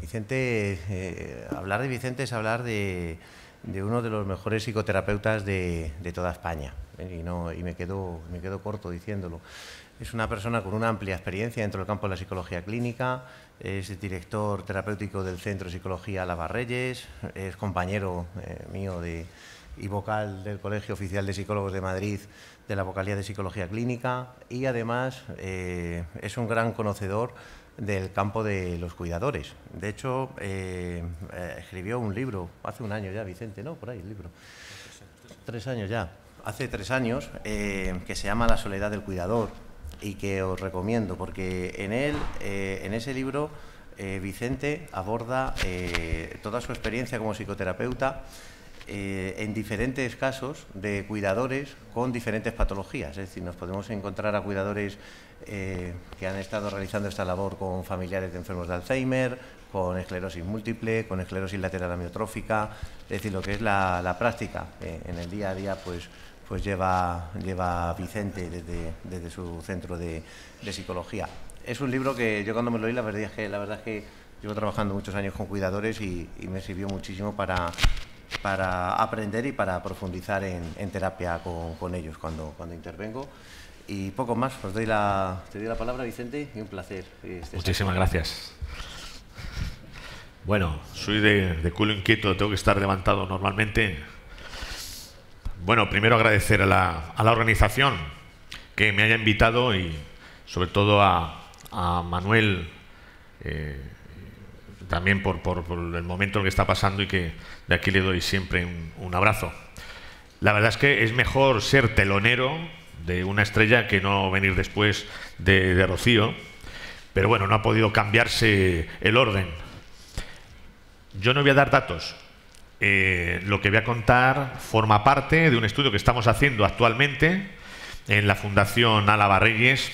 Vicente, eh, hablar de Vicente es hablar de, de uno de los mejores psicoterapeutas de, toda España. ¿eh? Y, no, y me, quedo, me quedo corto diciéndolo. Es una persona con una amplia experiencia dentro del campo de la psicología clínica, es director terapéutico del Centro de Psicología Lavarreyes, es compañero eh, mío de, y vocal del Colegio Oficial de Psicólogos de Madrid de la Vocalía de Psicología Clínica y además es un gran conocedor del campo de los cuidadores. De hecho, eh, eh, escribió un libro, hace un año ya, Vicente, ¿no? Por ahí el libro. Tres años ya. Hace tres años, eh, que se llama La soledad del cuidador y que os recomiendo, porque en él, en ese libro, Vicente aborda toda su experiencia como psicoterapeuta en diferentes casos de cuidadores con diferentes patologías. Es decir, nos podemos encontrar a cuidadores eh, que han estado realizando esta labor con familiares de enfermos de Alzheimer, con esclerosis múltiple, con esclerosis lateral amiotrófica, es decir, lo que es la, la práctica eh, en el día a día, pues, pues lleva, lleva Vicente desde, desde su centro de, de, psicología. Es un libro que yo cuando me lo la verdad es que, la verdad es que llevo trabajando muchos años con cuidadores y, y me sirvió muchísimo para, para aprender y para profundizar en, en terapia con, con ellos cuando, cuando intervengo. Y poco más, os doy la, te doy la palabra, Vicente, y un placer. Eh, este Muchísimas gracias. Bueno, soy de, culo inquieto, tengo que estar levantado normalmente. Bueno, primero agradecer a la, a la organización que me haya invitado y sobre todo a, Manuel, eh, también por, por, el momento que está pasando y que de aquí le doy siempre un abrazo. La verdad es que es mejor ser telonero de una estrella que no venir después de, Rocío, pero bueno, no ha podido cambiarse el orden. Yo no voy a dar datos. Eh, lo que voy a contar forma parte de un estudio que estamos haciendo actualmente en la Fundación Álava Reyes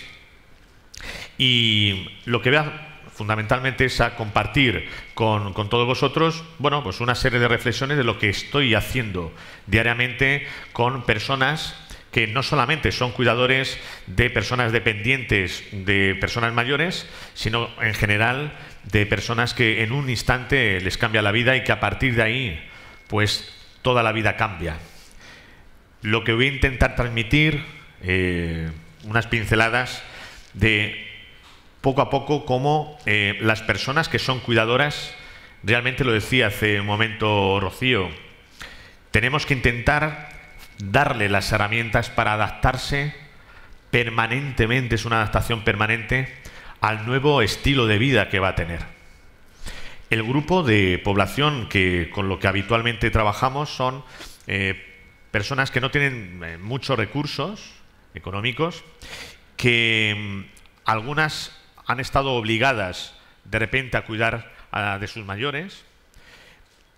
y lo que voy a fundamentalmente es a compartir con, con, todos vosotros, bueno, pues una serie de reflexiones de lo que estoy haciendo diariamente con personas que no solamente son cuidadores de personas dependientes de personas mayores, sino en general de personas que en un instante les cambia la vida y que a partir de ahí, pues toda la vida cambia. Lo que voy a intentar transmitir, eh, unas pinceladas de poco a poco cómo eh, las personas que son cuidadoras, realmente lo decía hace un momento Rocío, tenemos que intentar darle las herramientas para adaptarse permanentemente, es una adaptación permanente, al nuevo estilo de vida que va a tener. El grupo de población que, con lo que habitualmente trabajamos son eh, personas que no tienen eh, muchos recursos económicos, que mm, algunas han estado obligadas de repente a cuidar ah, de sus mayores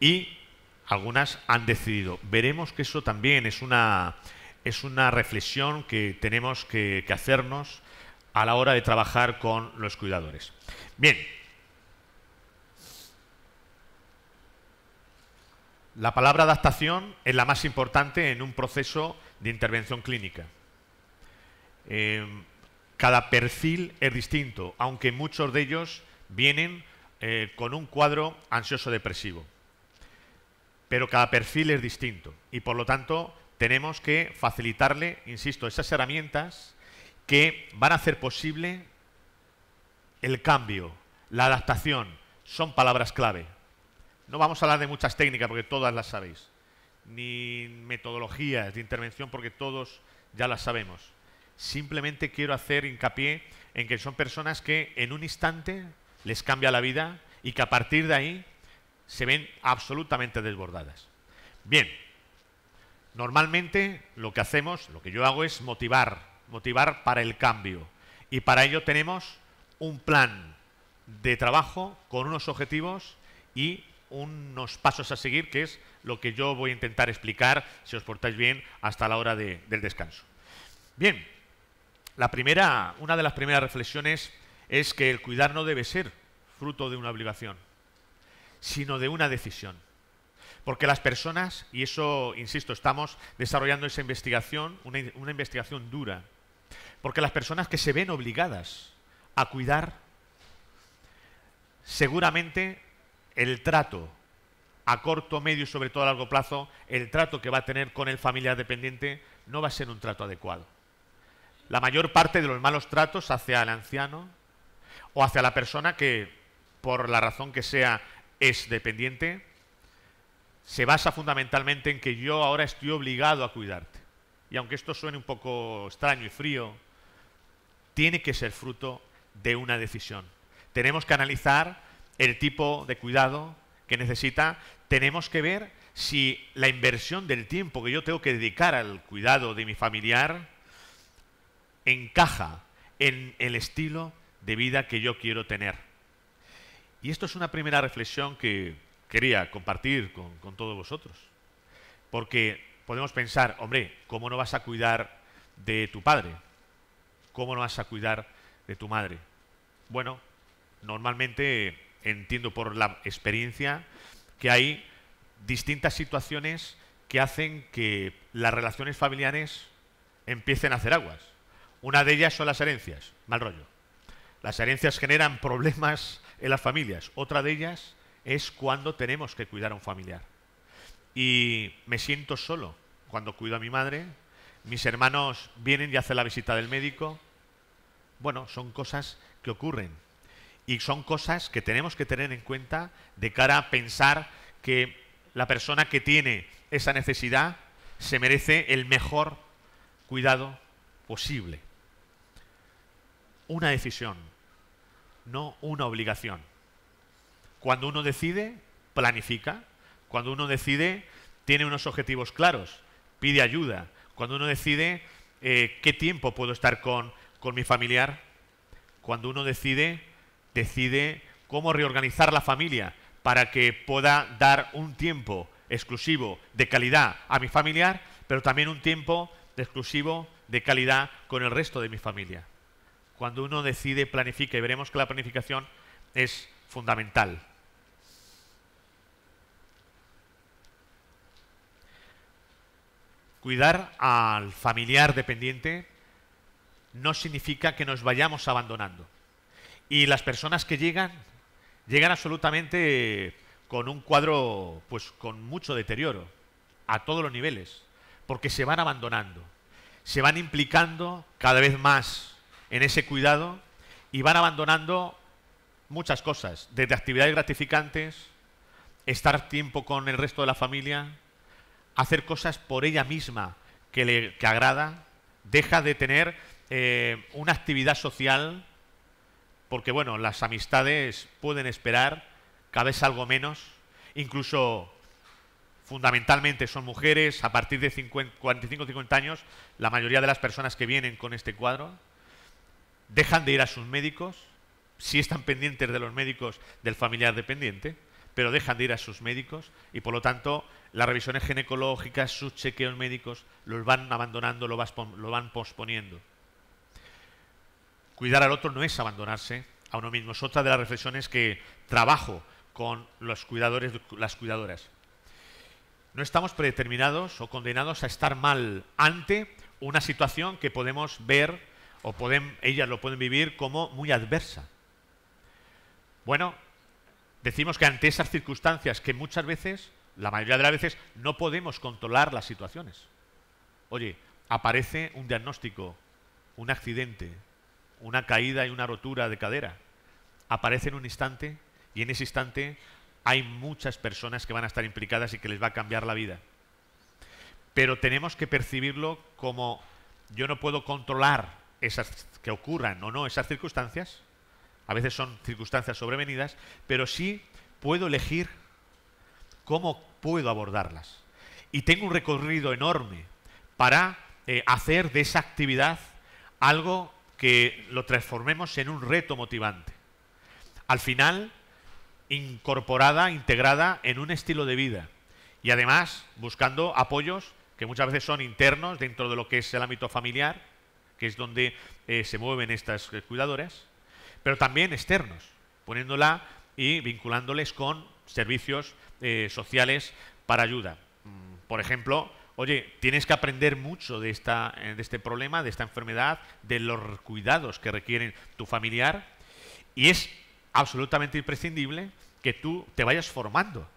y algunas han decidido. Veremos que eso también es una, reflexión que tenemos que, hacernos a la hora de trabajar con los cuidadores. Bien. La palabra adaptación es la más importante en un proceso de intervención clínica. Em, cada perfil es distinto, aunque muchos de ellos vienen eh, con un cuadro ansioso-depresivo pero cada perfil es distinto y por lo tanto tenemos que facilitarle, insisto, esas herramientas que van a hacer posible el cambio, la adaptación, son palabras clave. No vamos a hablar de muchas técnicas porque todas las sabéis, ni metodologías de intervención porque todos ya las sabemos. Simplemente quiero hacer hincapié en que son personas que en un instante les cambia la vida y que a partir de ahí se ven absolutamente desbordadas. Bien, normalmente lo que hacemos, lo que yo hago es motivar, motivar para el cambio. Y para ello tenemos un plan de trabajo con unos objetivos y unos pasos a seguir, que es lo que yo voy a intentar explicar, si os portáis bien, hasta la hora del descanso. Bien, la primera, una de las primeras reflexiones es que el cuidar no debe ser fruto de una obligación sino de una decisión. Porque las personas, y eso, insisto, estamos desarrollando esa investigación, una, investigación dura, porque las personas que se ven obligadas a cuidar, seguramente el trato a corto, medio y sobre todo a largo plazo, el trato que va a tener con el familiar dependiente no va a ser un trato adecuado. La mayor parte de los malos tratos hacia el anciano o hacia la persona que, por la razón que sea, es dependiente se basa fundamentalmente en que yo ahora estoy obligado a cuidarte. Y aunque esto suene un poco extraño y frío, tiene que ser fruto de una decisión. Tenemos que analizar el tipo de cuidado que necesita, tenemos que ver si la inversión del tiempo que yo tengo que dedicar al cuidado de mi familiar encaja en el estilo de vida que yo quiero tener. Y esto es una primera reflexión que quería compartir con, con todos vosotros. Porque podemos pensar, hombre, ¿cómo no vas a cuidar de tu padre? ¿Cómo no vas a cuidar de tu madre? Bueno, normalmente entiendo por la experiencia que hay distintas situaciones que hacen que las relaciones familiares empiecen a hacer aguas. Una de ellas son las herencias, mal rollo. Las herencias generan problemas en las familias. Otra de ellas es cuando tenemos que cuidar a un familiar. Y me siento solo cuando cuido a mi madre. Mis hermanos vienen y hacen la visita del médico. Bueno, son cosas que ocurren. Y son cosas que tenemos que tener en cuenta de cara a pensar que la persona que tiene esa necesidad se merece el mejor cuidado posible. Una decisión no una obligación. Cuando uno decide, planifica. Cuando uno decide, tiene unos objetivos claros, pide ayuda. Cuando uno decide eh, qué tiempo puedo estar con, con mi familiar. Cuando uno decide, decide cómo reorganizar la familia para que pueda dar un tiempo exclusivo de calidad a mi familiar, pero también un tiempo exclusivo de calidad con el resto de mi familia cuando uno decide, planifica, y veremos que la planificación es fundamental. Cuidar al familiar dependiente no significa que nos vayamos abandonando. Y las personas que llegan, llegan absolutamente con un cuadro, pues con mucho deterioro, a todos los niveles, porque se van abandonando, se van implicando cada vez más en ese cuidado y van abandonando muchas cosas, desde actividades gratificantes, estar tiempo con el resto de la familia, hacer cosas por ella misma que le que agrada, deja de tener eh, una actividad social, porque bueno, las amistades pueden esperar cada vez algo menos, incluso fundamentalmente son mujeres, a partir de 45-50 años, la mayoría de las personas que vienen con este cuadro, dejan de ir a sus médicos, si están pendientes de los médicos del familiar dependiente, pero dejan de ir a sus médicos y por lo tanto las revisiones ginecológicas, sus chequeos médicos, los van abandonando, lo, lo van posponiendo. Cuidar al otro no es abandonarse a uno mismo. Es otra de las reflexiones que trabajo con los cuidadores, las cuidadoras. No estamos predeterminados o condenados a estar mal ante una situación que podemos ver o pueden, ellas lo pueden vivir como muy adversa. Bueno, decimos que ante esas circunstancias que muchas veces, la mayoría de las veces, no podemos controlar las situaciones. Oye, aparece un diagnóstico, un accidente, una caída y una rotura de cadera. Aparece en un instante y en ese instante hay muchas personas que van a estar implicadas y que les va a cambiar la vida. Pero tenemos que percibirlo como yo no puedo controlar esas, que ocurran o no esas circunstancias, a veces son circunstancias sobrevenidas, pero sí puedo elegir cómo puedo abordarlas. Y tengo un recorrido enorme para eh, hacer de esa actividad algo que lo transformemos en un reto motivante. Al final, incorporada, integrada en un estilo de vida. Y además, buscando apoyos que muchas veces son internos dentro de lo que es el ámbito familiar, que es donde eh, se mueven estas eh, cuidadoras, pero también externos, poniéndola y vinculándoles con servicios eh, sociales para ayuda. Mm, por ejemplo, oye, tienes que aprender mucho de, esta, este problema, de esta enfermedad, de los cuidados que requieren tu familiar, y es absolutamente imprescindible que tú te vayas formando.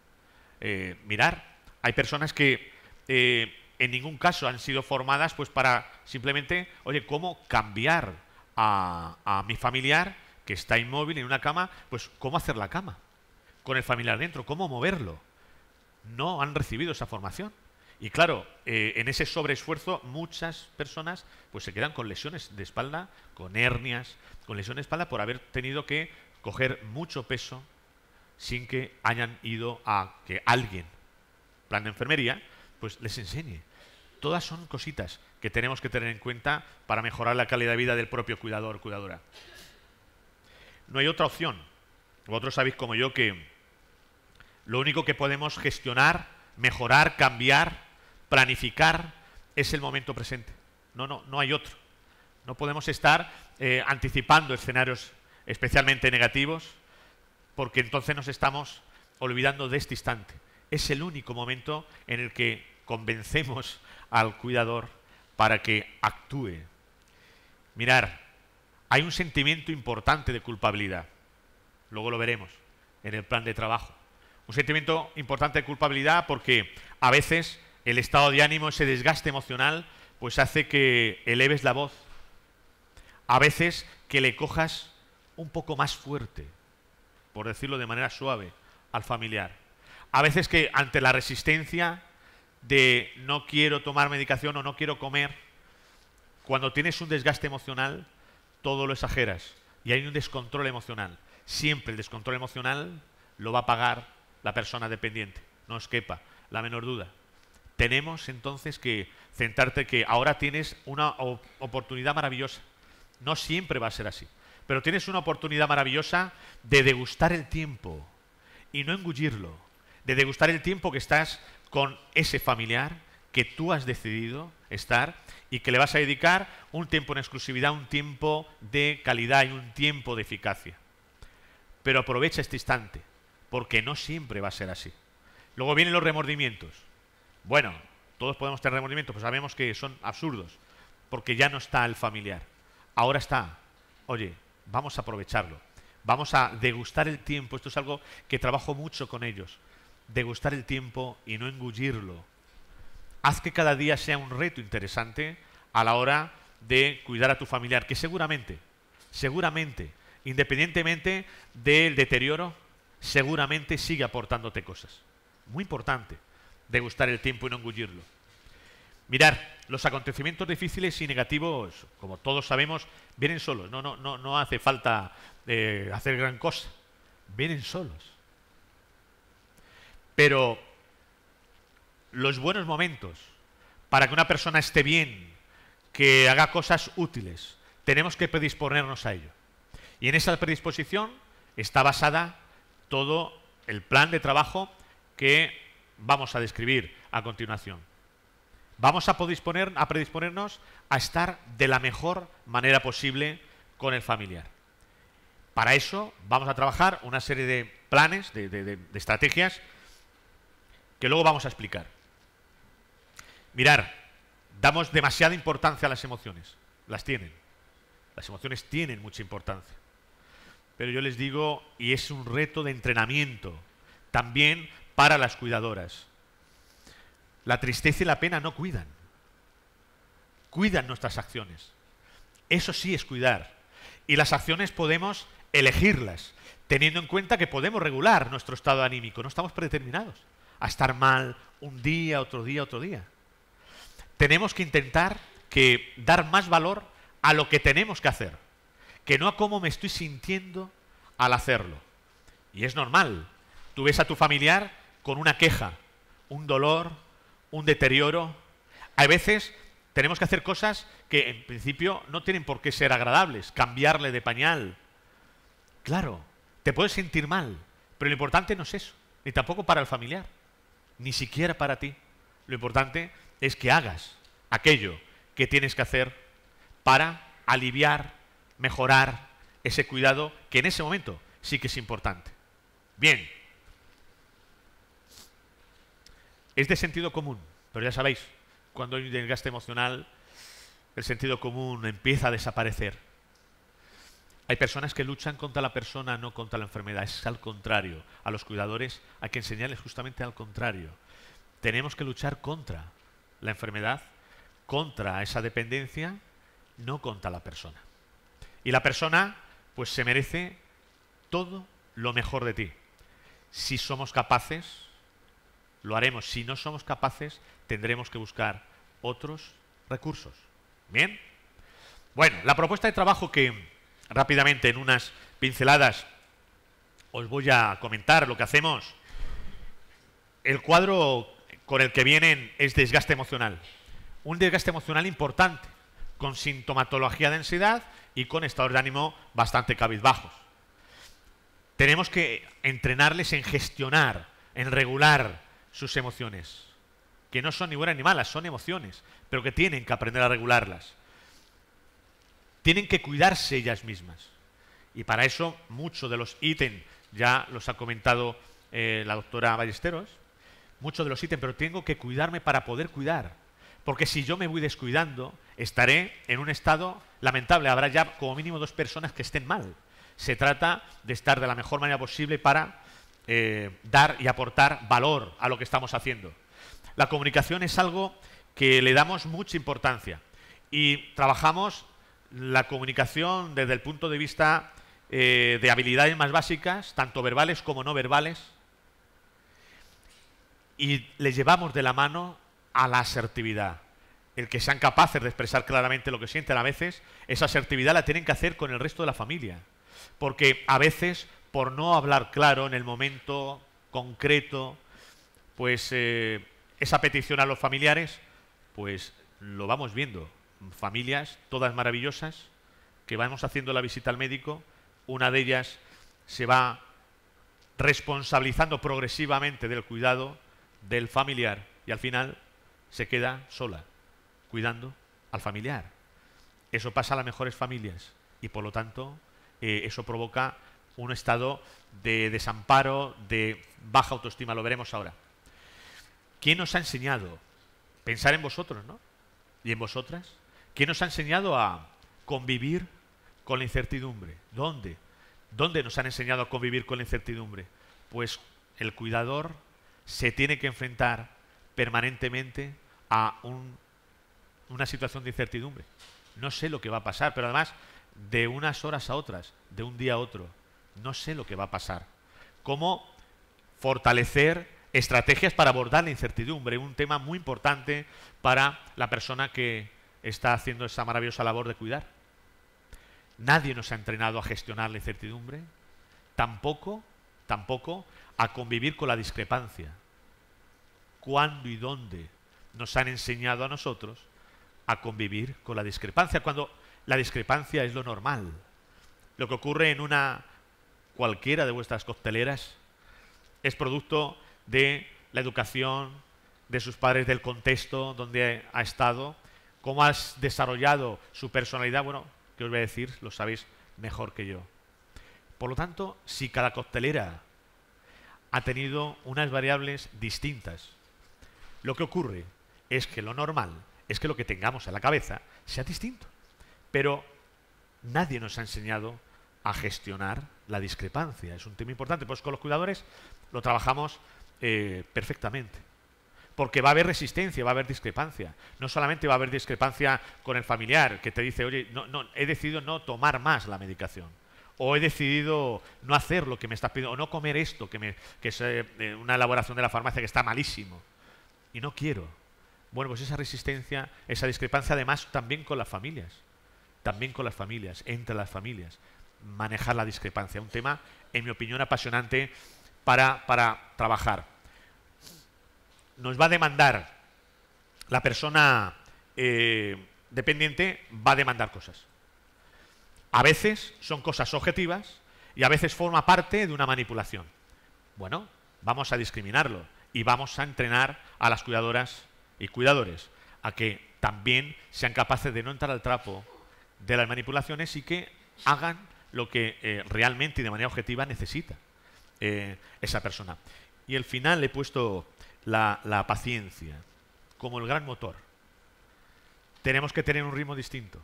mirar, hay personas que en ningún caso han sido formadas pues para Simplemente, oye, ¿cómo cambiar a, mi familiar que está inmóvil en una cama? Pues, ¿cómo hacer la cama? Con el familiar dentro, ¿cómo moverlo? No han recibido esa formación. Y claro, eh, en ese sobreesfuerzo muchas personas pues se quedan con lesiones de espalda, con hernias, con lesiones de espalda por haber tenido que coger mucho peso sin que hayan ido a que alguien, plan de enfermería, pues les enseñe. Todas son cositas que tenemos que tener en cuenta para mejorar la calidad de vida del propio cuidador o cuidadora. No hay otra opción. Vosotros sabéis como yo que lo único que podemos gestionar, mejorar, cambiar, planificar es el momento presente. No, no, no hay otro. No podemos estar eh, anticipando escenarios especialmente negativos porque entonces nos estamos olvidando de este instante. Es el único momento en el que convencemos al cuidador para que actúe. Mirar, hay un sentimiento importante de culpabilidad. Luego lo veremos en el plan de trabajo. Un sentimiento importante de culpabilidad porque a veces el estado de ánimo, ese desgaste emocional, pues hace que eleves la voz. A veces que le cojas un poco más fuerte, por decirlo de manera suave, al familiar. A veces que ante la resistencia de no quiero tomar medicación o no quiero comer, cuando tienes un desgaste emocional, todo lo exageras y hay un descontrol emocional. Siempre el descontrol emocional lo va a pagar la persona dependiente, no os quepa la menor duda. Tenemos entonces que centrarte que ahora tienes una oportunidad maravillosa. No siempre va a ser así, pero tienes una oportunidad maravillosa de degustar el tiempo y no engullirlo, de degustar el tiempo que estás con ese familiar que tú has decidido estar y que le vas a dedicar un tiempo en exclusividad, un tiempo de calidad y un tiempo de eficacia. Pero aprovecha este instante, porque no siempre va a ser así. Luego vienen los remordimientos. Bueno, todos podemos tener remordimientos, pero sabemos que son absurdos, porque ya no está el familiar. Ahora está, oye, vamos a aprovecharlo, vamos a degustar el tiempo, esto es algo que trabajo mucho con ellos degustar el tiempo y no engullirlo. Haz que cada día sea un reto interesante a la hora de cuidar a tu familiar, que seguramente, seguramente, independientemente del deterioro, seguramente sigue aportándote cosas. Muy importante, degustar el tiempo y no engullirlo. Mirar, los acontecimientos difíciles y negativos, como todos sabemos, vienen solos. No, no, no, no hace falta eh, hacer gran cosa. Vienen solos. Pero los buenos momentos para que una persona esté bien, que haga cosas útiles, tenemos que predisponernos a ello. Y en esa predisposición está basada todo el plan de trabajo que vamos a describir a continuación. Vamos a, a predisponernos a estar de la mejor manera posible con el familiar. Para eso vamos a trabajar una serie de planes, de estrategias que luego vamos a explicar. Mirar, damos demasiada importancia a las emociones. Las tienen. Las emociones tienen mucha importancia. Pero yo les digo, y es un reto de entrenamiento, también para las cuidadoras. La tristeza y la pena no cuidan. Cuidan nuestras acciones. Eso sí es cuidar. Y las acciones podemos elegirlas, teniendo en cuenta que podemos regular nuestro estado anímico. No estamos predeterminados a estar mal un día, otro día, otro día. Tenemos que intentar que dar más valor a lo que tenemos que hacer, que no a cómo me estoy sintiendo al hacerlo. Y es normal. Tú ves a tu familiar con una queja, un dolor, un deterioro. A veces tenemos que hacer cosas que en principio no tienen por qué ser agradables, cambiarle de pañal. Claro, te puedes sentir mal, pero lo importante no es eso, ni tampoco para el familiar ni siquiera para ti. Lo importante es que hagas aquello que tienes que hacer para aliviar, mejorar ese cuidado que en ese momento sí que es importante. Bien. Es de sentido común, pero ya sabéis, cuando hay un desgaste emocional, el sentido común empieza a desaparecer. Hay personas que luchan contra la persona, no contra la enfermedad. Es al contrario. A los cuidadores a que enseñarles justamente al contrario. Tenemos que luchar contra la enfermedad, contra esa dependencia, no contra la persona. Y la persona, pues se merece todo lo mejor de ti. Si somos capaces, lo haremos. Si no somos capaces, tendremos que buscar otros recursos. ¿Bien? Bueno, la propuesta de trabajo que rápidamente en unas pinceladas os voy a comentar lo que hacemos. El cuadro con el que vienen es desgaste emocional. Un desgaste emocional importante, con sintomatología de ansiedad y con estados de ánimo bastante cabizbajos. Tenemos que entrenarles en gestionar, en regular sus emociones, que no son ni buenas ni malas, son emociones, pero que tienen que aprender a regularlas tienen que cuidarse ellas mismas. Y para eso, muchos de los ítems, ya los ha comentado eh, la doctora Ballesteros, muchos de los ítems, pero tengo que cuidarme para poder cuidar. Porque si yo me voy descuidando, estaré en un estado lamentable. Habrá ya como mínimo dos personas que estén mal. Se trata de estar de la mejor manera posible para eh, dar y aportar valor a lo que estamos haciendo. La comunicación es algo que le damos mucha importancia y trabajamos la comunicación desde el punto de vista eh, de habilidades más básicas, tanto verbales como no verbales, y le llevamos de la mano a la asertividad. El que sean capaces de expresar claramente lo que sienten a veces, esa asertividad la tienen que hacer con el resto de la familia. Porque a veces, por no hablar claro en el momento concreto, pues eh, esa petición a los familiares, pues lo vamos viendo familias, todas maravillosas, que vamos haciendo la visita al médico, una de ellas se va responsabilizando progresivamente del cuidado del familiar y al final se queda sola, cuidando al familiar. Eso pasa a las mejores familias y por lo tanto eh, eso provoca un estado de desamparo, de baja autoestima, lo veremos ahora. ¿Quién nos ha enseñado? Pensar en vosotros, ¿no? Y en vosotras. ¿Qué nos ha enseñado a convivir con la incertidumbre. ¿Dónde? ¿Dónde nos han enseñado a convivir con la incertidumbre? Pues el cuidador se tiene que enfrentar permanentemente a una situación de incertidumbre. No sé lo que va a pasar, pero además de unas horas a otras, de un día a otro, no sé lo que va a pasar. ¿Cómo fortalecer estrategias para abordar la incertidumbre? Un tema muy importante para la persona que está haciendo esa maravillosa labor de cuidar. Nadie nos ha entrenado a gestionar la incertidumbre, tampoco, tampoco a convivir con la discrepancia. ¿Cuándo y dónde nos han enseñado a nosotros a convivir con la discrepancia? Cuando la discrepancia es lo normal. Lo que ocurre en una cualquiera de vuestras cocteleras es producto de la educación, de sus padres, del contexto donde ha estado, cómo has desarrollado su personalidad, bueno, ¿qué os voy a decir? Lo sabéis mejor que yo. Por lo tanto, si cada coctelera ha tenido unas variables distintas, lo que ocurre es que lo normal es que lo que tengamos en la cabeza sea distinto. Pero nadie nos ha enseñado a gestionar la discrepancia. Es un tema importante. Pues con los cuidadores lo trabajamos eh, perfectamente porque va a haber resistencia, va a haber discrepancia. No solamente va a haber discrepancia con el familiar que te dice, oye, no, no, he decidido no tomar más la medicación, o he decidido no hacer lo que me estás pidiendo, o no comer esto, que, es eh, una elaboración de la farmacia que está malísimo, y no quiero. Bueno, pues esa resistencia, esa discrepancia además también con las familias, también con las familias, entre las familias, manejar la discrepancia, un tema, en mi opinión, apasionante para, para trabajar nos va a demandar, la persona eh, dependiente va a demandar cosas. A veces son cosas objetivas y a veces forma parte de una manipulación. Bueno, vamos a discriminarlo y vamos a entrenar a las cuidadoras y cuidadores a que también sean capaces de no entrar al trapo de las manipulaciones y que hagan lo que eh, realmente y de manera objetiva necesita eh, esa persona. Y al final le he puesto la, paciencia como el gran motor. Tenemos que tener un ritmo distinto.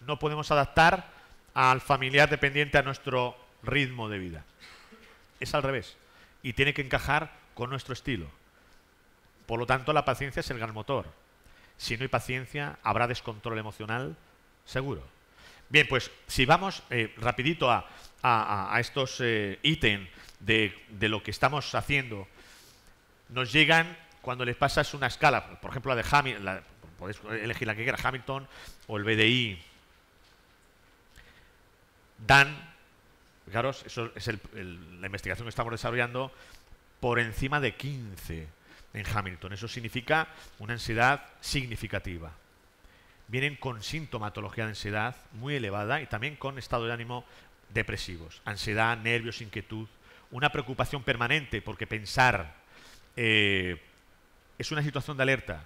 No podemos adaptar al familiar dependiente a nuestro ritmo de vida. Es al revés. Y tiene que encajar con nuestro estilo. Por lo tanto, la paciencia es el gran motor. Si no hay paciencia, habrá descontrol emocional, seguro. Bien, pues si vamos eh, rapidito a, a, estos eh, ítems de, de, lo que estamos haciendo nos llegan cuando les pasas una escala, por ejemplo la de Hamilton, podéis elegir la que quiera, Hamilton o el BDI. Dan, fijaros, eso es la investigación que estamos desarrollando, por encima de 15 en Hamilton. Eso significa una ansiedad significativa. Vienen con sintomatología de ansiedad muy elevada y también con estado de ánimo depresivos. Ansiedad, nervios, inquietud, una preocupación permanente porque pensar eh, es una situación de alerta.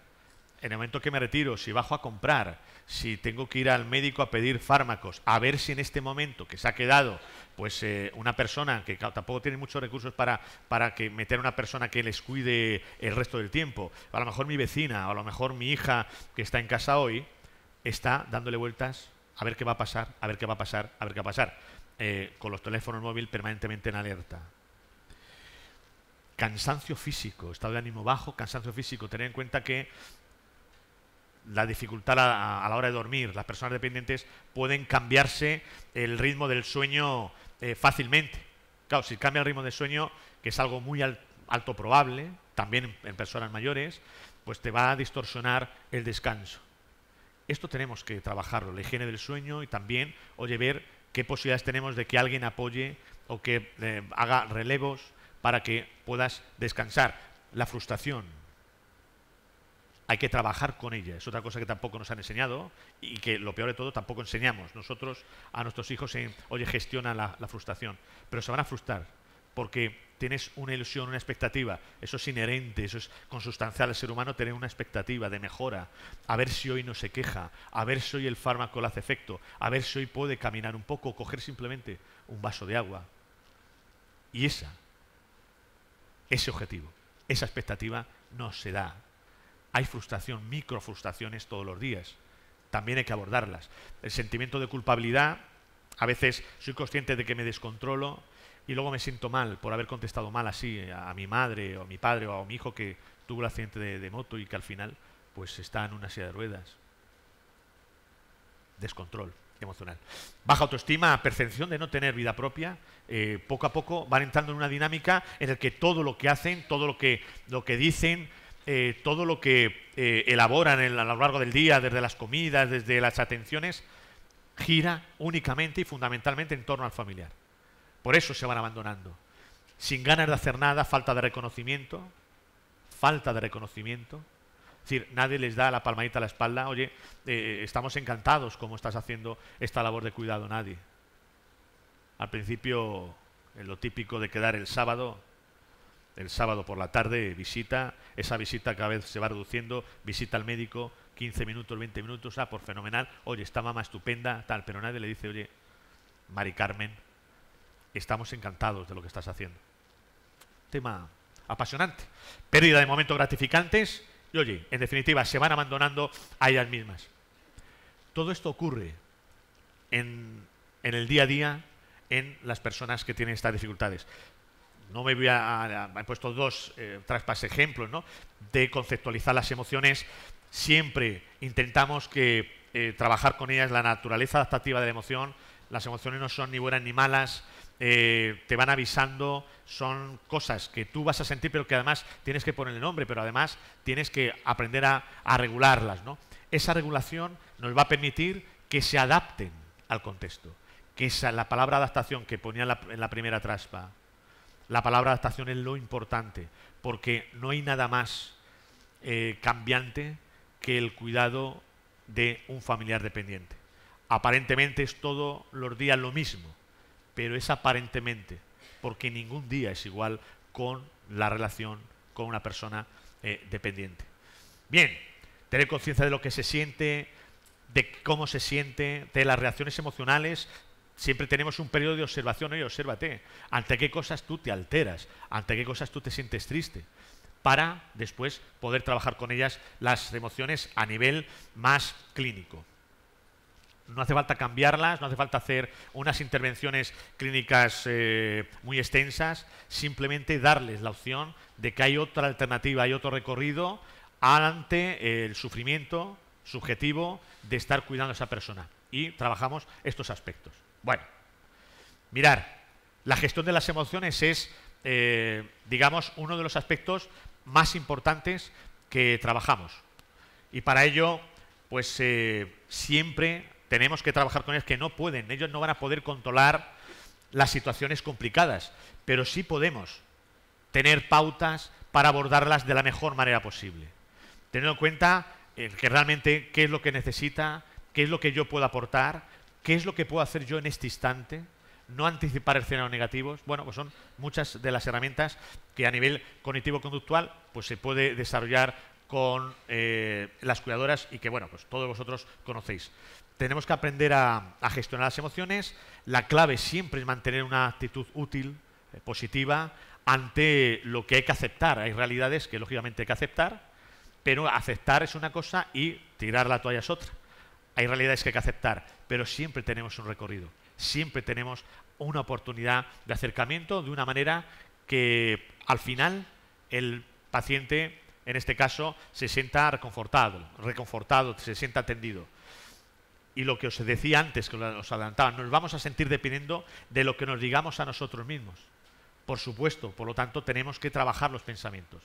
En el momento que me retiro, si bajo a comprar, si tengo que ir al médico a pedir fármacos, a ver si en este momento que se ha quedado pues eh, una persona que tampoco tiene muchos recursos para, que meter a una persona que les cuide el resto del tiempo, a lo mejor mi vecina, o a lo mejor mi hija que está en casa hoy, está dándole vueltas a ver qué va a pasar, a ver qué va a pasar, a ver qué va a pasar, eh, con los teléfonos móviles permanentemente en alerta. Cansancio físico, estado de ánimo bajo, cansancio físico. Tener en cuenta que la dificultad a, la hora de dormir. Las personas dependientes pueden cambiarse el ritmo del sueño eh, fácilmente. Claro, si cambia el ritmo del sueño, que es algo muy alto probable, también en, personas mayores, pues te va a distorsionar el descanso. Esto tenemos que trabajarlo, la higiene del sueño y también, oye, ver qué posibilidades tenemos de que alguien apoye o que eh, haga relevos para que puedas descansar. La frustración. Hay que trabajar con ella. Es otra cosa que tampoco nos han enseñado y que lo peor de todo tampoco enseñamos. Nosotros a nuestros hijos, oye, gestiona la, frustración. Pero se van a frustrar porque tienes una ilusión, una expectativa. Eso es inherente, eso es consustancial al ser humano, tener una expectativa de mejora. A ver si hoy no se queja, a ver si hoy el fármaco le hace efecto, a ver si hoy puede caminar un poco, coger simplemente un vaso de agua. Y esa ese objetivo, esa expectativa no se da. Hay frustración, microfrustraciones todos los días. También hay que abordarlas. El sentimiento de culpabilidad, a veces soy consciente de que me descontrolo y luego me siento mal por haber contestado mal así a, mi madre o a mi padre o a mi hijo que tuvo el accidente de, de moto y que al final pues está en una silla de ruedas descontrol emocional. Baja autoestima, percepción de no tener vida propia, eh, poco a poco van entrando en una dinámica en la que todo lo que hacen, todo lo que, lo que dicen, eh, todo lo que eh, elaboran a lo largo del día, desde las comidas, desde las atenciones, gira únicamente y fundamentalmente en torno al familiar. Por eso se van abandonando. Sin ganas de hacer nada, falta de reconocimiento, falta de reconocimiento, es decir, nadie les da la palmadita a la espalda, oye, eh, estamos encantados como estás haciendo esta labor de cuidado, nadie. Al principio, lo típico de quedar el sábado, el sábado por la tarde, visita, esa visita cada vez se va reduciendo, visita al médico, 15 minutos, 20 minutos, ah, por pues fenomenal, oye, esta mamá estupenda, tal, pero nadie le dice, oye, Mari Carmen, estamos encantados de lo que estás haciendo. Tema apasionante. Pérdida de momentos gratificantes y oye, en definitiva, se van abandonando a ellas mismas. Todo esto ocurre en, el día a día en las personas que tienen estas dificultades. No me voy a. a he puesto dos eh, traspas ejemplos, ¿no? De conceptualizar las emociones. Siempre intentamos que eh, trabajar con ellas la naturaleza adaptativa de la emoción, las emociones no son ni buenas ni malas, eh, te van avisando, son cosas que tú vas a sentir, pero que además tienes que ponerle nombre, pero además tienes que aprender a, regularlas. ¿no? Esa regulación nos va a permitir que se adapten al contexto, que esa, la palabra adaptación que ponía en la, primera traspa, la palabra adaptación es lo importante, porque no hay nada más eh, cambiante que el cuidado de un familiar dependiente. Aparentemente es todos los días lo mismo, pero es aparentemente, porque ningún día es igual con la relación con una persona eh, dependiente. Bien, tener conciencia de lo que se siente, de cómo se siente, de las reacciones emocionales. Siempre tenemos un periodo de observación, y obsérvate, ante qué cosas tú te alteras, ante qué cosas tú te sientes triste, para después poder trabajar con ellas las emociones a nivel más clínico. No hace falta cambiarlas, no hace falta hacer unas intervenciones clínicas eh, muy extensas, simplemente darles la opción de que hay otra alternativa, hay otro recorrido ante el sufrimiento subjetivo de estar cuidando a esa persona. Y trabajamos estos aspectos. Bueno, mirar, la gestión de las emociones es, eh, digamos, uno de los aspectos más importantes que trabajamos. Y para ello, pues eh, siempre tenemos que trabajar con ellos que no pueden, ellos no van a poder controlar las situaciones complicadas, pero sí podemos tener pautas para abordarlas de la mejor manera posible, teniendo en cuenta eh, que realmente qué es lo que necesita, qué es lo que yo puedo aportar, qué es lo que puedo hacer yo en este instante, no anticipar escenarios negativos. Bueno, pues son muchas de las herramientas que a nivel cognitivo-conductual pues se puede desarrollar con eh, las cuidadoras y que, bueno, pues todos vosotros conocéis. Tenemos que aprender a, gestionar las emociones. La clave siempre es mantener una actitud útil, eh, positiva, ante lo que hay que aceptar. Hay realidades que lógicamente hay que aceptar, pero aceptar es una cosa y tirar la toalla es otra. Hay realidades que hay que aceptar, pero siempre tenemos un recorrido, siempre tenemos una oportunidad de acercamiento de una manera que al final el paciente, en este caso, se sienta reconfortado, reconfortado, se sienta atendido y lo que os decía antes, que os adelantaba, nos vamos a sentir dependiendo de lo que nos digamos a nosotros mismos. Por supuesto, por lo tanto, tenemos que trabajar los pensamientos.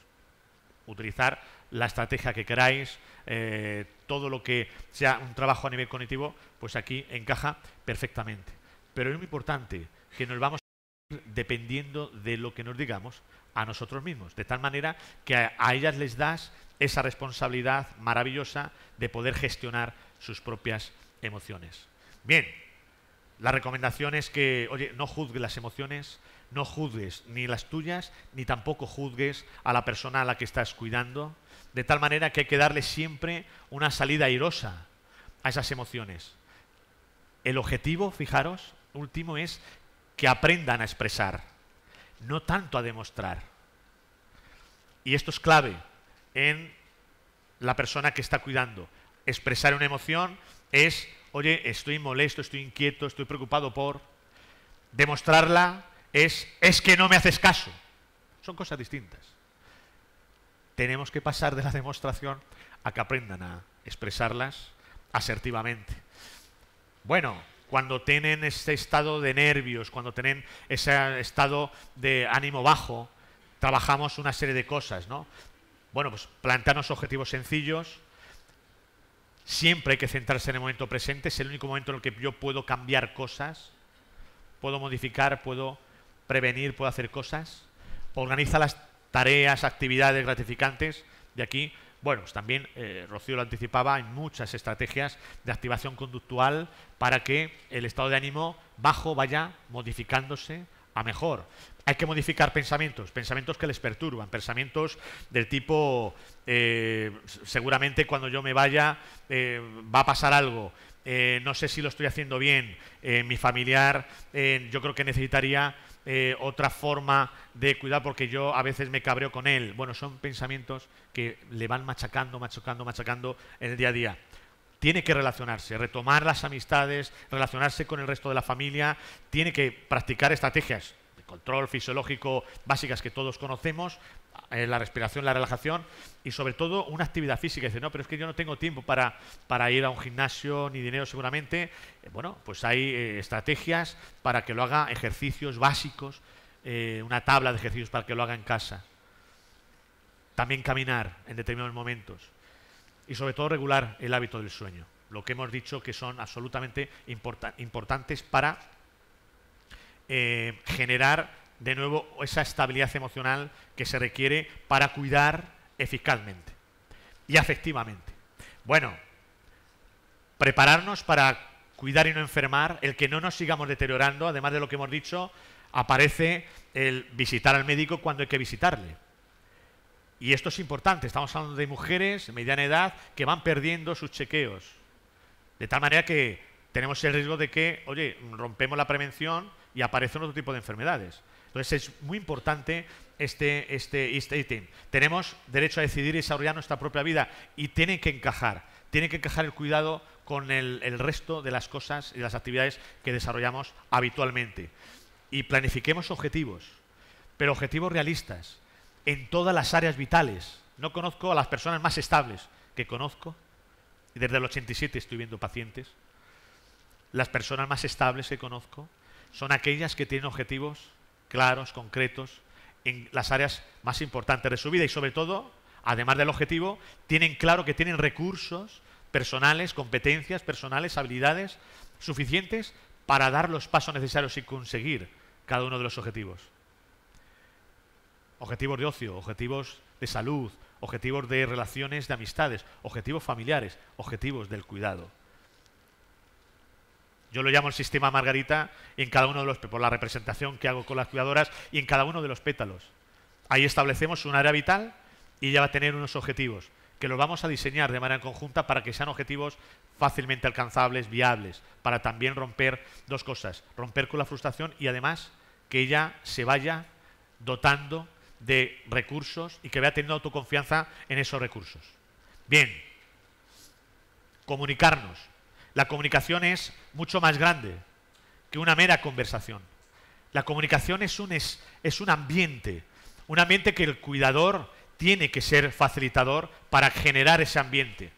Utilizar la estrategia que queráis, eh, todo lo que sea un trabajo a nivel cognitivo, pues aquí encaja perfectamente. Pero es muy importante que nos vamos a sentir dependiendo de lo que nos digamos a nosotros mismos, de tal manera que a ellas les das esa responsabilidad maravillosa de poder gestionar sus propias emociones. Bien, la recomendación es que, oye, no juzgues las emociones, no juzgues ni las tuyas, ni tampoco juzgues a la persona a la que estás cuidando, de tal manera que hay que darle siempre una salida airosa a esas emociones. El objetivo, fijaros, último es que aprendan a expresar, no tanto a demostrar. Y esto es clave en la persona que está cuidando. Expresar una emoción es, oye, estoy molesto, estoy inquieto, estoy preocupado por... Demostrarla es, es que no me haces caso. Son cosas distintas. Tenemos que pasar de la demostración a que aprendan a expresarlas asertivamente. Bueno, cuando tienen ese estado de nervios, cuando tienen ese estado de ánimo bajo, trabajamos una serie de cosas, ¿no? Bueno, pues plantearnos objetivos sencillos, Siempre hay que centrarse en el momento presente, es el único momento en el que yo puedo cambiar cosas, puedo modificar, puedo prevenir, puedo hacer cosas. Organiza las tareas, actividades gratificantes. De aquí, bueno, pues también eh, Rocío lo anticipaba, hay muchas estrategias de activación conductual para que el estado de ánimo bajo vaya modificándose, a mejor. Hay que modificar pensamientos, pensamientos que les perturban, pensamientos del tipo, eh, seguramente cuando yo me vaya eh, va a pasar algo, eh, no sé si lo estoy haciendo bien, mi familiar yo creo que necesitaría otra forma de cuidar porque yo a veces me cabreo con él. Bueno, son pensamientos que le van machacando, machacando, machacando en el día a día tiene que relacionarse, retomar las amistades, relacionarse con el resto de la familia, tiene que practicar estrategias de control fisiológico básicas que todos conocemos, eh, la respiración, la relajación y sobre todo una actividad física. dice, no, pero es que yo no tengo tiempo para, ir a un gimnasio ni dinero seguramente. Eh, bueno, pues hay eh, estrategias para que lo haga ejercicios básicos, una tabla de ejercicios para que lo haga en casa. También caminar en determinados momentos y sobre todo regular el hábito del sueño, lo que hemos dicho que son absolutamente importantes para eh, generar de nuevo esa estabilidad emocional que se requiere para cuidar eficazmente y afectivamente. Bueno, prepararnos para cuidar y no enfermar, el que no nos sigamos deteriorando, además de lo que hemos dicho, aparece el visitar al médico cuando hay que visitarle y esto es importante, estamos hablando de mujeres de mediana edad que van perdiendo sus chequeos. De tal manera que tenemos el riesgo de que, oye, rompemos la prevención y aparecen otro tipo de enfermedades. Entonces es muy importante este, este, este Tenemos derecho a decidir y desarrollar nuestra propia vida y tiene que encajar. Tiene que encajar el cuidado con el resto de las cosas y las actividades que desarrollamos habitualmente. Y planifiquemos objetivos, pero objetivos realistas en todas las áreas vitales. No conozco a las personas más estables que conozco, y desde el 87 estoy viendo pacientes. Las personas más estables que conozco son aquellas que tienen objetivos claros, concretos, en las áreas más importantes de su vida y sobre todo, además del objetivo, tienen claro que tienen recursos personales, competencias personales, habilidades suficientes para dar los pasos necesarios y conseguir cada uno de los objetivos objetivos de ocio, objetivos de salud, objetivos de relaciones de amistades, objetivos familiares, objetivos del cuidado. Yo lo llamo el sistema Margarita en cada uno de los por la representación que hago con las cuidadoras y en cada uno de los pétalos. Ahí establecemos un área vital y ella va a tener unos objetivos que los vamos a diseñar de manera conjunta para que sean objetivos fácilmente alcanzables, viables, para también romper dos cosas, romper con la frustración y además que ella se vaya dotando de recursos y que vea teniendo autoconfianza en esos recursos. Bien, comunicarnos. La comunicación es mucho más grande que una mera conversación. La comunicación es un, es un ambiente, un ambiente que el cuidador tiene que ser facilitador para generar ese ambiente.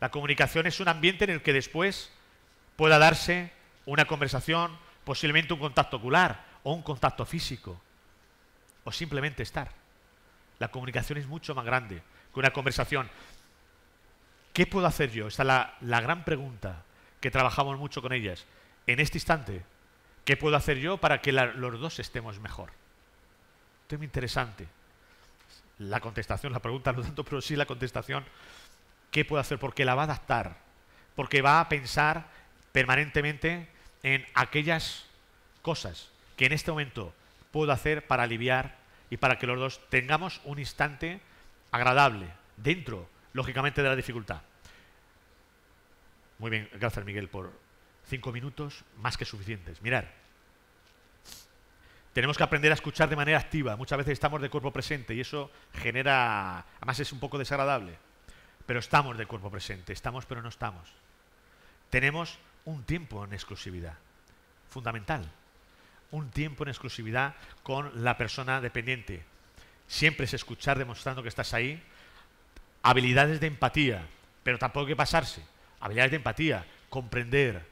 La comunicación es un ambiente en el que después pueda darse una conversación, posiblemente un contacto ocular o un contacto físico o simplemente estar. La comunicación es mucho más grande que una conversación. ¿Qué puedo hacer yo? Esta la, gran pregunta que trabajamos mucho con ellas. En este instante, ¿qué puedo hacer yo para que los dos estemos mejor? Tema interesante. La contestación, la pregunta no tanto, pero sí la contestación. ¿Qué puedo hacer? Porque la va a adaptar. Porque va a pensar permanentemente en aquellas cosas que en este momento puedo hacer para aliviar y para que los dos tengamos un instante agradable dentro, lógicamente, de la dificultad. Muy bien, gracias Miguel por cinco minutos más que suficientes. Mirar, tenemos que aprender a escuchar de manera activa. Muchas veces estamos de cuerpo presente y eso genera, además es un poco desagradable, pero estamos de cuerpo presente, estamos pero no estamos. Tenemos un tiempo en exclusividad, fundamental un tiempo en exclusividad con la persona dependiente. Siempre es escuchar demostrando que estás ahí. Habilidades de empatía, pero tampoco hay que pasarse. Habilidades de empatía, comprender.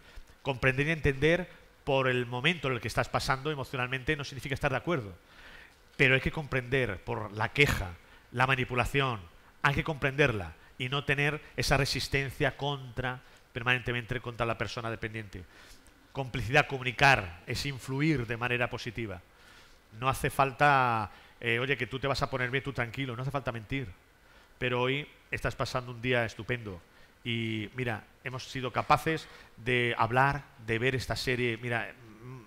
Comprender y entender por el momento en el que estás pasando emocionalmente no significa estar de acuerdo. Pero hay que comprender por la queja, la manipulación, hay que comprenderla y no tener esa resistencia contra permanentemente contra la persona dependiente complicidad, comunicar, es influir de manera positiva. No hace falta, eh, oye, que tú te vas a poner bien, tú tranquilo, no hace falta mentir. Pero hoy estás pasando un día estupendo. Y mira, hemos sido capaces de hablar, de ver esta serie. Mira, mm,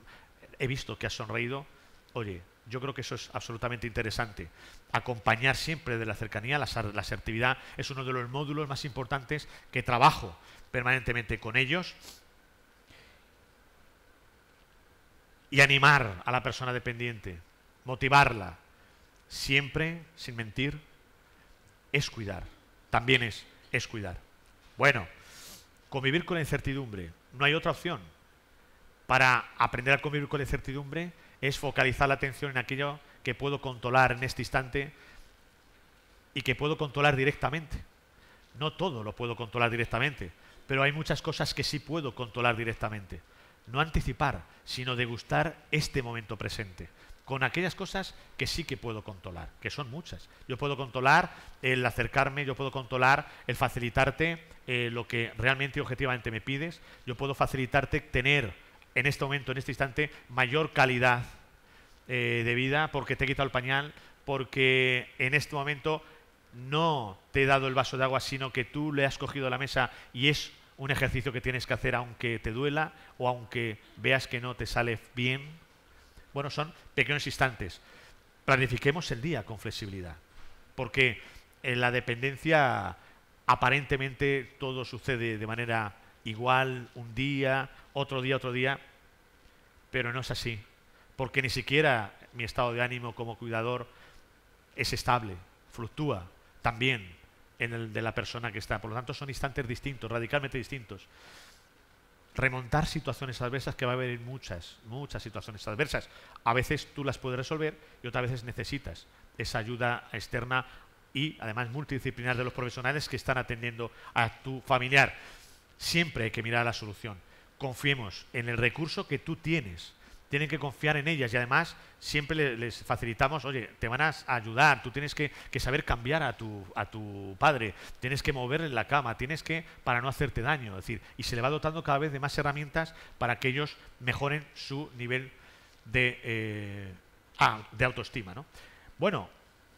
he visto que has sonreído. Oye, yo creo que eso es absolutamente interesante. Acompañar siempre de la cercanía, la asertividad es uno de los módulos más importantes que trabajo permanentemente con ellos y animar a la persona dependiente, motivarla, siempre sin mentir, es cuidar. También es, es cuidar. Bueno, convivir con la incertidumbre, no hay otra opción. Para aprender a convivir con la incertidumbre es focalizar la atención en aquello que puedo controlar en este instante y que puedo controlar directamente. No todo lo puedo controlar directamente, pero hay muchas cosas que sí puedo controlar directamente no anticipar, sino degustar este momento presente con aquellas cosas que sí que puedo controlar, que son muchas. Yo puedo controlar el acercarme, yo puedo controlar el facilitarte eh, lo que realmente y objetivamente me pides, yo puedo facilitarte tener en este momento, en este instante, mayor calidad eh, de vida porque te he quitado el pañal, porque en este momento no te he dado el vaso de agua, sino que tú le has cogido la mesa y es un ejercicio que tienes que hacer aunque te duela o aunque veas que no te sale bien. Bueno, son pequeños instantes. Planifiquemos el día con flexibilidad, porque en la dependencia aparentemente todo sucede de manera igual, un día, otro día, otro día, pero no es así, porque ni siquiera mi estado de ánimo como cuidador es estable, fluctúa también en el de la persona que está. Por lo tanto, son instantes distintos, radicalmente distintos. Remontar situaciones adversas, que va a haber muchas, muchas situaciones adversas. A veces tú las puedes resolver y otras veces necesitas esa ayuda externa y además multidisciplinar de los profesionales que están atendiendo a tu familiar. Siempre hay que mirar la solución. Confiemos en el recurso que tú tienes tienen que confiar en ellas y además siempre les facilitamos, oye, te van a ayudar, tú tienes que, saber cambiar a tu, a tu padre, tienes que moverle la cama, tienes que, para no hacerte daño, decir, y se le va dotando cada vez de más herramientas para que ellos mejoren su nivel de, eh, ah, autoestima. Bueno,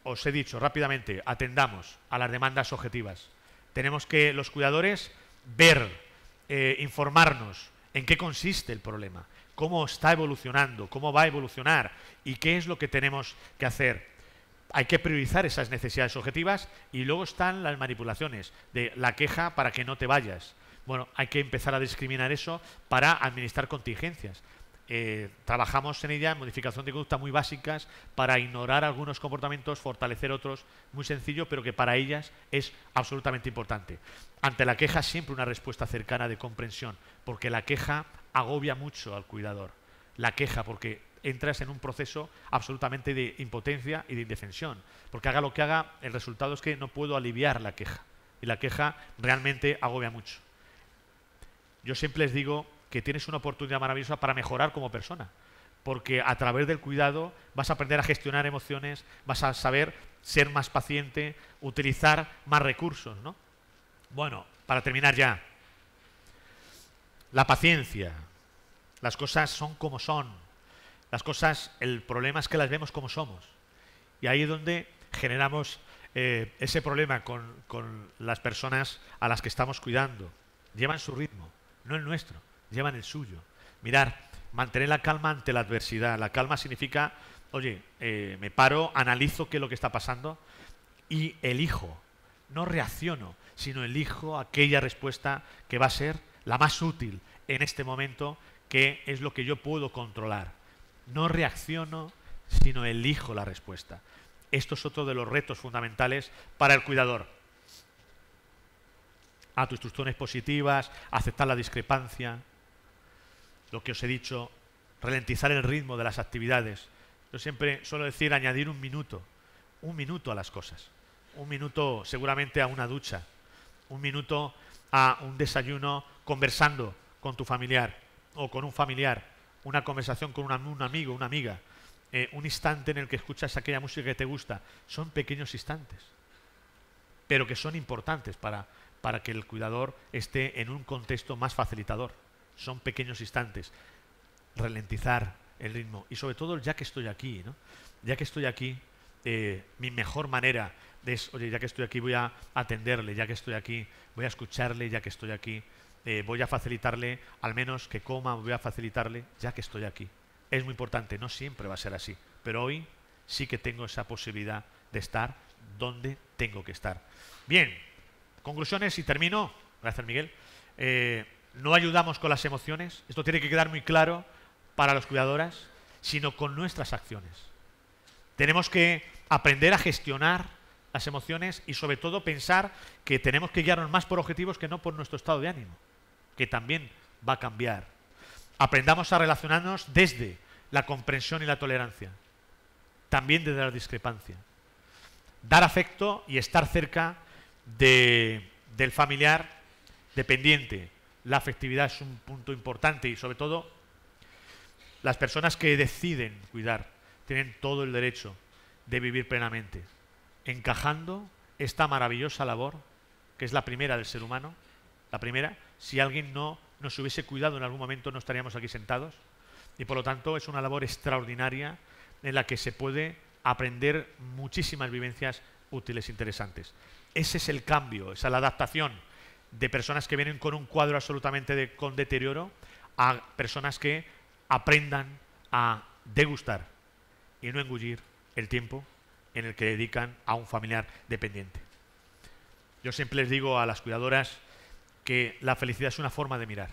os he dicho rápidamente, atendamos a las demandas objetivas. Tenemos que los cuidadores ver, eh, informarnos en qué consiste el problema cómo está evolucionando, cómo va a evolucionar y qué es lo que tenemos que hacer hay que priorizar esas necesidades objetivas y luego están las manipulaciones de la queja para que no te vayas. Bueno, hay que empezar a discriminar eso para administrar contingencias. Eh, trabajamos en ella en modificación de conducta muy básicas para ignorar algunos comportamientos, fortalecer otros, muy sencillo, pero que para ellas es absolutamente importante. Ante la queja siempre una respuesta cercana de comprensión, porque la queja agobia mucho al cuidador, la queja, porque entras en un proceso absolutamente de impotencia y de indefensión, porque haga lo que haga, el resultado es que no puedo aliviar la queja, y la queja realmente agobia mucho. Yo siempre les digo que tienes una oportunidad maravillosa para mejorar como persona, porque a través del cuidado vas a aprender a gestionar emociones, vas a saber ser más paciente, utilizar más recursos, ¿no? Bueno, para terminar ya, la paciencia. Las cosas son como son. Las cosas, el problema es que las vemos como somos. Y ahí es donde generamos eh, ese problema con, las personas a las que estamos cuidando. Llevan su ritmo, no el nuestro, llevan el suyo. Mirar, mantener la calma ante la adversidad. La calma significa, oye, eh, me paro, analizo qué es lo que está pasando y elijo. No reacciono, sino elijo aquella respuesta que va a ser la más útil en este momento, que es lo que yo puedo controlar. No reacciono, sino elijo la respuesta. Esto es otro de los retos fundamentales para el cuidador. A tus instrucciones positivas, aceptar la discrepancia, lo que os he dicho, ralentizar el ritmo de las actividades. Yo siempre suelo decir añadir un minuto, un minuto a las cosas, un minuto seguramente a una ducha, un minuto a un desayuno conversando con tu familiar o con un familiar, una conversación con un amigo, una amiga, eh, un instante en el que escuchas aquella música que te gusta, son pequeños instantes, pero que son importantes para, para que el cuidador esté en un contexto más facilitador. Son pequeños instantes. Ralentizar el ritmo y sobre todo ya que estoy aquí, ya que estoy aquí, eh, mi mejor manera es, oye, ya que estoy aquí voy a atenderle, ya que estoy aquí voy a escucharle, ya que estoy aquí eh, voy a facilitarle, al menos que coma, voy a facilitarle, ya que estoy aquí. Es muy importante, no siempre va a ser así, pero hoy sí que tengo esa posibilidad de estar donde tengo que estar. Bien, conclusiones y termino. Gracias, Miguel. Eh, no ayudamos con las emociones, esto tiene que quedar muy claro para los cuidadoras, sino con nuestras acciones. Tenemos que aprender a gestionar las emociones y sobre todo pensar que tenemos que guiarnos más por objetivos que no por nuestro estado de ánimo que también va a cambiar. Aprendamos a relacionarnos desde la comprensión y la tolerancia, también desde la discrepancia. Dar afecto y estar cerca del familiar dependiente. La afectividad es un punto importante y sobre todo las personas que deciden cuidar tienen todo el derecho de vivir plenamente, encajando esta maravillosa labor, que es la primera del ser humano, la primera, si alguien no nos hubiese cuidado en algún momento no estaríamos aquí sentados. Y por lo tanto es una labor extraordinaria en la que se puede aprender muchísimas vivencias útiles, e interesantes. Ese es el cambio, esa es la adaptación de personas que vienen con un cuadro absolutamente con deterioro a personas que aprendan a degustar y no engullir el tiempo en el que dedican a un familiar dependiente. Yo siempre les digo a las cuidadoras, que la felicidad es una forma de mirar.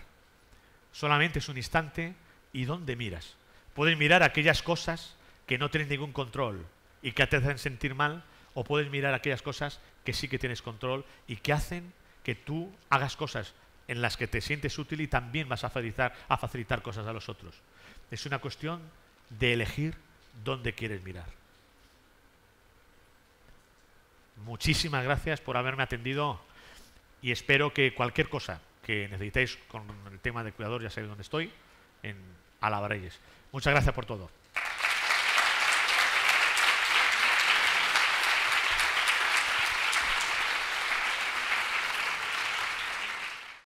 Solamente es un instante y dónde miras. Puedes mirar aquellas cosas que no tienes ningún control y que te hacen sentir mal, o puedes mirar aquellas cosas que sí que tienes control y que hacen que tú hagas cosas en las que te sientes útil y también vas a facilitar, a facilitar cosas a los otros. Es una cuestión de elegir dónde quieres mirar. Muchísimas gracias por haberme atendido y espero que cualquier cosa que necesitéis con el tema del cuidador, ya sabéis dónde estoy, en Alabarelles. Muchas gracias por todo.